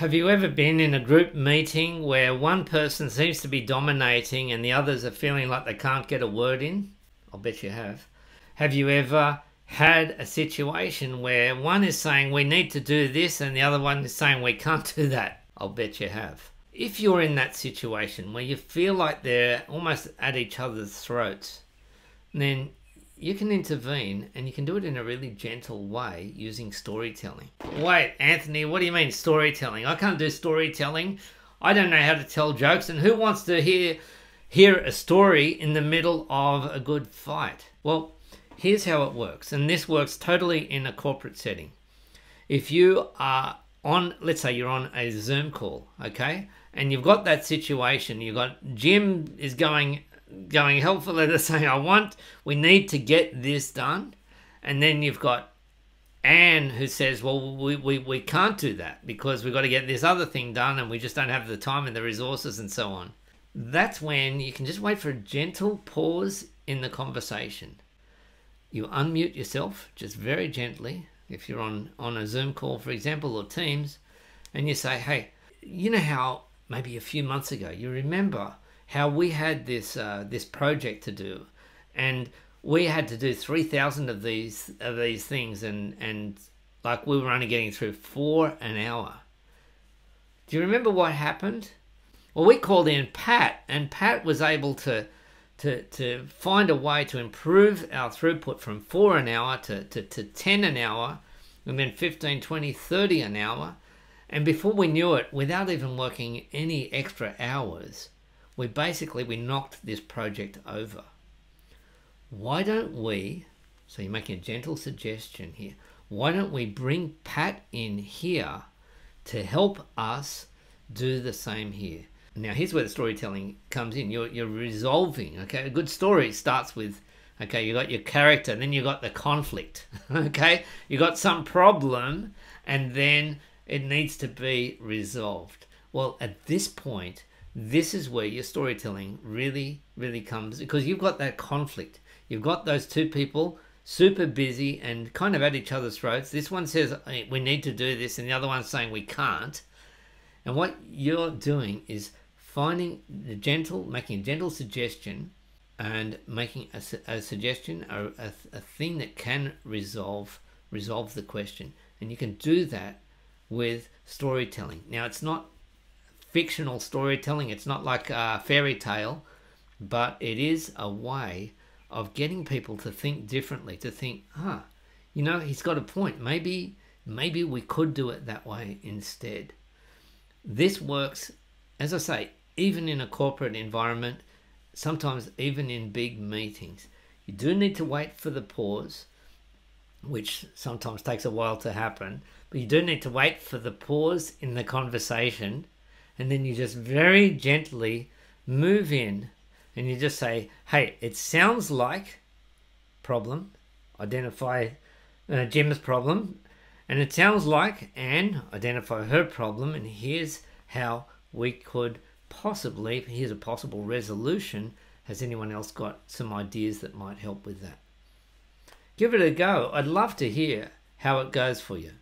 Have you ever been in a group meeting where one person seems to be dominating and the others are feeling like they can't get a word in? I'll bet you have. Have you ever had a situation where one is saying we need to do this and the other one is saying we can't do that? I'll bet you have. If you're in that situation where you feel like they're almost at each other's throats, then you can intervene and you can do it in a really gentle way using storytelling. Wait, Anthony, what do you mean storytelling? I can't do storytelling. I don't know how to tell jokes and who wants to hear hear a story in the middle of a good fight? Well, here's how it works and this works totally in a corporate setting. If you are on let's say you're on a Zoom call, okay? And you've got that situation, you've got Jim is going going helpful letter saying, I want, we need to get this done. And then you've got Anne who says, Well, we, we, we can't do that because we've got to get this other thing done and we just don't have the time and the resources and so on. That's when you can just wait for a gentle pause in the conversation. You unmute yourself just very gently if you're on, on a Zoom call, for example, or Teams, and you say, Hey, you know how maybe a few months ago you remember how we had this uh, this project to do, and we had to do three thousand of these of these things, and and like we were only getting through four an hour. Do you remember what happened? Well, we called in Pat, and Pat was able to to to find a way to improve our throughput from four an hour to, to, to 10 an hour and then 15 20 30 an hour and before we knew it without even working any extra hours we basically we knocked this project over. Why don't we, so you're making a gentle suggestion here, why don't we bring Pat in here to help us do the same here? Now here's where the storytelling comes in. You're, you're resolving, okay? A good story starts with, okay, you got your character, then you got the conflict, okay? You got some problem and then it needs to be resolved. Well, at this point, this is where your storytelling really, really comes because you've got that conflict. You've got those two people super busy and kind of at each other's throats. This one says uh, we need to do this, and the other one's saying we can't. And what you're doing is finding the gentle, making a gentle suggestion and making a, a suggestion, a, a, a thing that can resolve resolve the question. And you can do that with storytelling. Now, it's not fictional storytelling. It's not like a fairy tale, but it is a way of getting people to think differently, to think, ah, you know, he's got a point. Maybe, maybe we could do it that way instead. This works, as I say, even in a corporate environment, sometimes even in big meetings. You do need to wait for the pause, which sometimes takes a while to happen, but you do need to wait for the pause in the conversation and then you just very gently move in and you just say, hey, it sounds like problem, identify uh, Gemma's problem, and it sounds like Anne, identify her problem, and here's how we could possibly, here's a possible resolution. Has anyone else got some ideas that might help with that? Give it a go. I'd love to hear how it goes for you.